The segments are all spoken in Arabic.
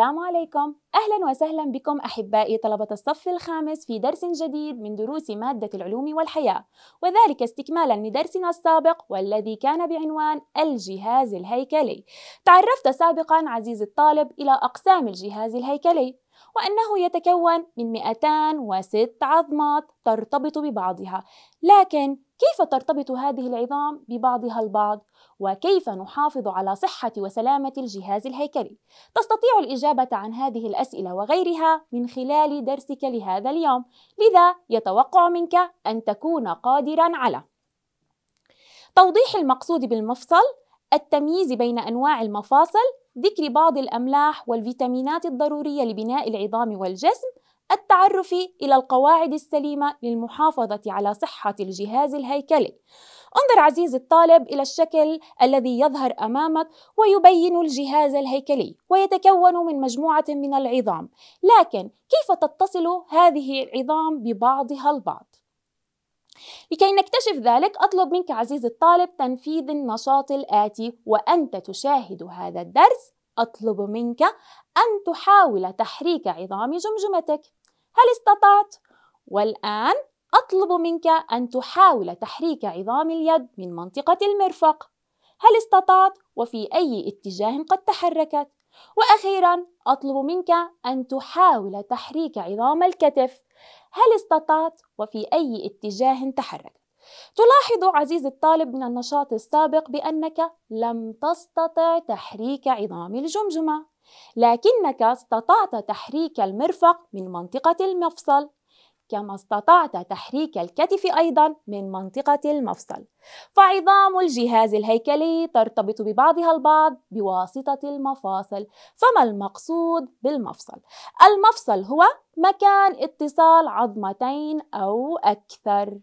السلام عليكم أهلا وسهلا بكم أحبائي طلبة الصف الخامس في درس جديد من دروس مادة العلوم والحياة وذلك استكمالا لدرسنا السابق والذي كان بعنوان الجهاز الهيكلي تعرفت سابقا عزيزي الطالب إلى أقسام الجهاز الهيكلي وأنه يتكون من 206 عظمات ترتبط ببعضها لكن كيف ترتبط هذه العظام ببعضها البعض وكيف نحافظ على صحه وسلامه الجهاز الهيكلي تستطيع الاجابه عن هذه الاسئله وغيرها من خلال درسك لهذا اليوم لذا يتوقع منك ان تكون قادرا على توضيح المقصود بالمفصل التمييز بين انواع المفاصل ذكر بعض الاملاح والفيتامينات الضروريه لبناء العظام والجسم التعرف إلى القواعد السليمة للمحافظة على صحة الجهاز الهيكلي انظر عزيزي الطالب إلى الشكل الذي يظهر أمامك ويبين الجهاز الهيكلي ويتكون من مجموعة من العظام لكن كيف تتصل هذه العظام ببعضها البعض؟ لكي نكتشف ذلك أطلب منك عزيزي الطالب تنفيذ النشاط الآتي وأنت تشاهد هذا الدرس أطلب منك أن تحاول تحريك عظام جمجمتك هل استطعت؟ والآن أطلب منك أن تحاول تحريك عظام اليد من منطقة المرفق هل استطعت وفي أي اتجاه قد تحركت؟ وأخيرا أطلب منك أن تحاول تحريك عظام الكتف هل استطعت وفي أي اتجاه تحركت؟ تلاحظ عزيزي الطالب من النشاط السابق بأنك لم تستطع تحريك عظام الجمجمة لكنك استطعت تحريك المرفق من منطقة المفصل كما استطعت تحريك الكتف أيضا من منطقة المفصل فعظام الجهاز الهيكلي ترتبط ببعضها البعض بواسطة المفاصل فما المقصود بالمفصل؟ المفصل هو مكان اتصال عظمتين أو أكثر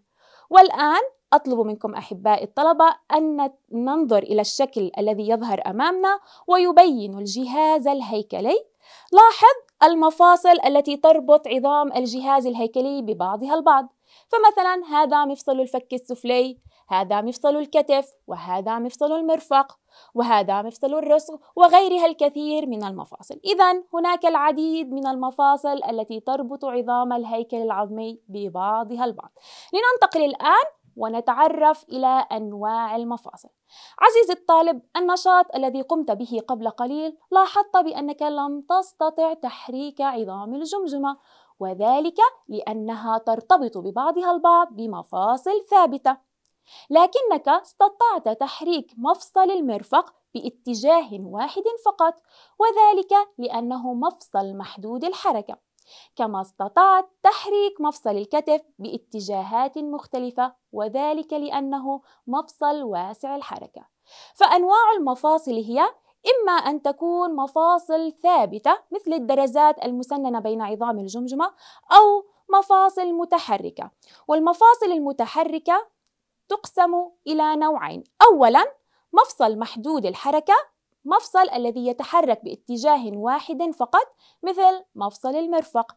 والآن أطلب منكم أحبائي الطلبة أن ننظر إلى الشكل الذي يظهر أمامنا ويبين الجهاز الهيكلي لاحظ المفاصل التي تربط عظام الجهاز الهيكلي ببعضها البعض فمثلا هذا مفصل الفك السفلي هذا مفصل الكتف وهذا مفصل المرفق وهذا مفصل الرسغ وغيرها الكثير من المفاصل إذا هناك العديد من المفاصل التي تربط عظام الهيكل العظمي ببعضها البعض لننتقل الآن ونتعرف إلى أنواع المفاصل. عزيزي الطالب، النشاط الذي قمت به قبل قليل لاحظت بأنك لم تستطع تحريك عظام الجمجمة، وذلك لأنها ترتبط ببعضها البعض بمفاصل ثابتة. لكنك استطعت تحريك مفصل المرفق باتجاه واحد فقط وذلك لأنه مفصل محدود الحركة كما استطعت تحريك مفصل الكتف باتجاهات مختلفة وذلك لأنه مفصل واسع الحركة فأنواع المفاصل هي إما أن تكون مفاصل ثابتة مثل الدرزات المسننة بين عظام الجمجمة أو مفاصل متحركة والمفاصل المتحركة تقسم إلى نوعين أولاً مفصل محدود الحركة مفصل الذي يتحرك باتجاه واحد فقط مثل مفصل المرفق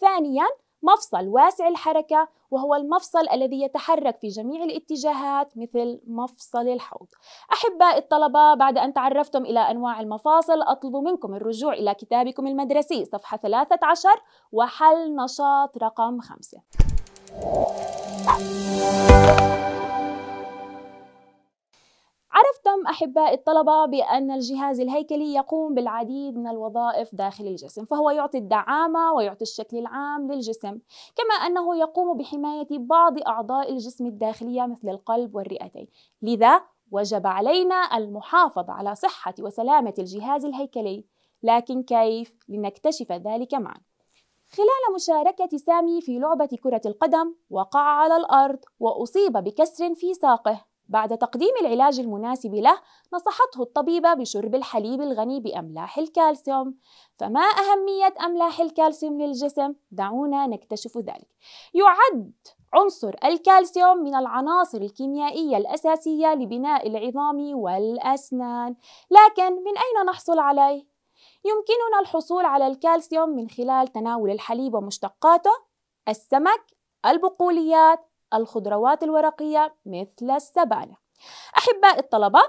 ثانياً مفصل واسع الحركة وهو المفصل الذي يتحرك في جميع الاتجاهات مثل مفصل الحوض. أحباء الطلبة بعد أن تعرفتم إلى أنواع المفاصل أطلب منكم الرجوع إلى كتابكم المدرسي صفحة 13 وحل نشاط رقم 5. يهتم أحباء الطلبة بأن الجهاز الهيكلي يقوم بالعديد من الوظائف داخل الجسم فهو يعطي الدعامة ويعطي الشكل العام للجسم كما أنه يقوم بحماية بعض أعضاء الجسم الداخلية مثل القلب والرئتين لذا وجب علينا المحافظة على صحة وسلامة الجهاز الهيكلي لكن كيف لنكتشف ذلك معا خلال مشاركة سامي في لعبة كرة القدم وقع على الأرض وأصيب بكسر في ساقه بعد تقديم العلاج المناسب له نصحته الطبيبة بشرب الحليب الغني بأملاح الكالسيوم فما أهمية أملاح الكالسيوم للجسم؟ دعونا نكتشف ذلك يعد عنصر الكالسيوم من العناصر الكيميائية الأساسية لبناء العظام والأسنان لكن من أين نحصل عليه؟ يمكننا الحصول على الكالسيوم من خلال تناول الحليب ومشتقاته السمك البقوليات الخضروات الورقية مثل السبانخ أحباء الطلبة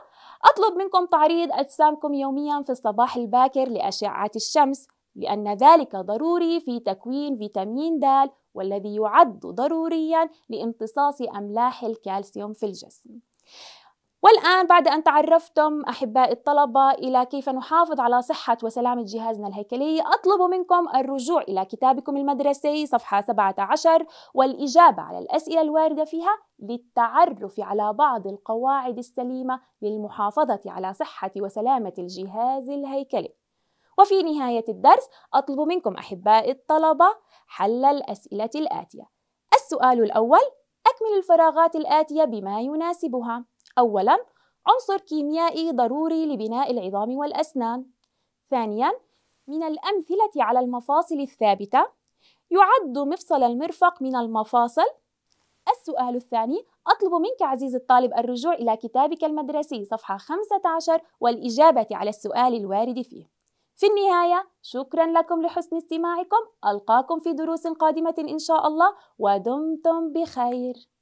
أطلب منكم تعريض أجسامكم يوميا في الصباح الباكر لأشعة الشمس لأن ذلك ضروري في تكوين فيتامين د والذي يعد ضروريا لامتصاص أملاح الكالسيوم في الجسم والآن بعد أن تعرفتم أحبائي الطلبة إلى كيف نحافظ على صحة وسلامة جهازنا الهيكلي أطلب منكم الرجوع إلى كتابكم المدرسي صفحة 17 والإجابة على الأسئلة الواردة فيها للتعرف على بعض القواعد السليمة للمحافظة على صحة وسلامة الجهاز الهيكلي وفي نهاية الدرس أطلب منكم أحبائي الطلبة حل الأسئلة الآتية السؤال الأول أكمل الفراغات الآتية بما يناسبها أولاً عنصر كيميائي ضروري لبناء العظام والأسنان ثانياً من الأمثلة على المفاصل الثابتة يعد مفصل المرفق من المفاصل السؤال الثاني أطلب منك عزيزي الطالب الرجوع إلى كتابك المدرسي صفحة 15 والإجابة على السؤال الوارد فيه في النهاية شكرا لكم لحسن استماعكم ألقاكم في دروس قادمة إن شاء الله ودمتم بخير